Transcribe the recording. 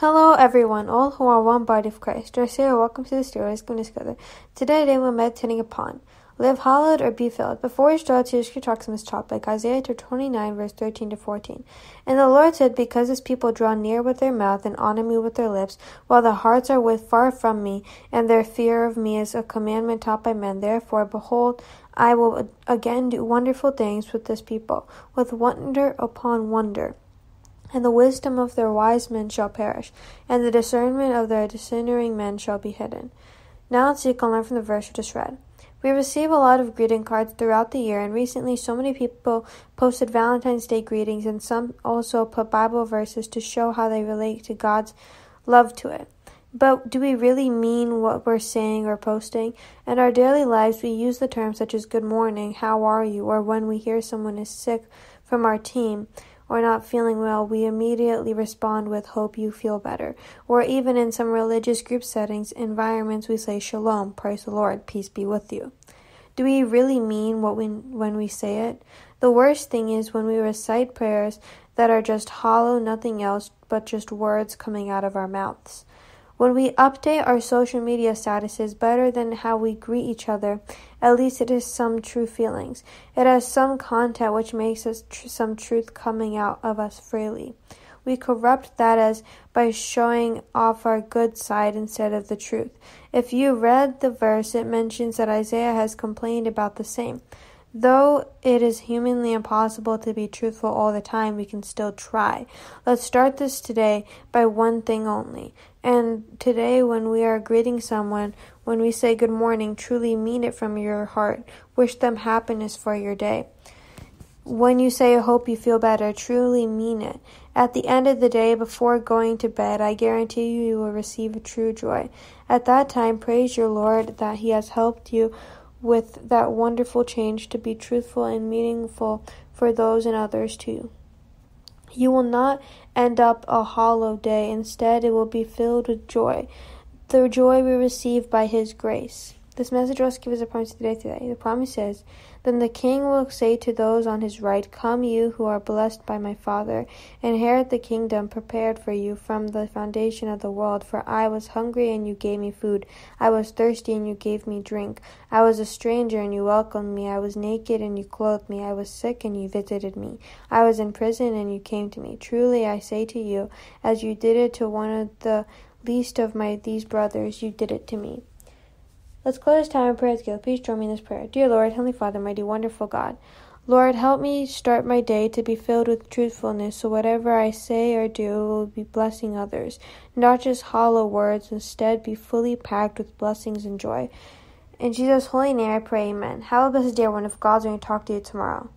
Hello everyone, all who are one body of Christ. I welcome to the stories going together. Today we were meditating upon live hallowed or be filled. Before we start to scripture talking was taught, like Isaiah 29, verse 13 to 14. And the Lord said, Because this people draw near with their mouth and honor me with their lips, while their hearts are with far from me, and their fear of me is a commandment taught by men, therefore, behold, I will again do wonderful things with this people, with wonder upon wonder and the wisdom of their wise men shall perish, and the discernment of their discerning men shall be hidden. Now let's see, can learn from the verse we just read. We receive a lot of greeting cards throughout the year, and recently so many people posted Valentine's Day greetings, and some also put Bible verses to show how they relate to God's love to it. But do we really mean what we're saying or posting? In our daily lives, we use the terms such as good morning, how are you, or when we hear someone is sick from our team or not feeling well, we immediately respond with hope you feel better. Or even in some religious group settings, environments, we say shalom, praise the Lord, peace be with you. Do we really mean what we, when we say it? The worst thing is when we recite prayers that are just hollow, nothing else but just words coming out of our mouths. When we update our social media statuses better than how we greet each other, at least it is some true feelings. It has some content which makes us tr- some truth coming out of us freely. We corrupt that as by showing off our good side instead of the truth. If you read the verse, it mentions that Isaiah has complained about the same. Though it is humanly impossible to be truthful all the time, we can still try. Let's start this today by one thing only. And today, when we are greeting someone, when we say good morning, truly mean it from your heart. Wish them happiness for your day. When you say I hope you feel better, truly mean it. At the end of the day, before going to bed, I guarantee you, you will receive a true joy. At that time, praise your Lord that He has helped you with that wonderful change to be truthful and meaningful for those and others too. You will not end up a hollow day. Instead, it will be filled with joy, the joy we receive by His grace. This message was given as a promise today today. The promise says, Then the king will say to those on his right, Come you who are blessed by my Father, inherit the kingdom prepared for you from the foundation of the world. For I was hungry and you gave me food. I was thirsty and you gave me drink. I was a stranger and you welcomed me. I was naked and you clothed me. I was sick and you visited me. I was in prison and you came to me. Truly I say to you, as you did it to one of the least of my these brothers, you did it to me. Let's close time in prayer together. Please join me in this prayer. Dear Lord, Heavenly Father, mighty, wonderful God, Lord, help me start my day to be filled with truthfulness, so whatever I say or do will be blessing others, not just hollow words, instead be fully packed with blessings and joy. In Jesus' holy name I pray, amen. Have a blessed day, one of God's going to talk to you tomorrow.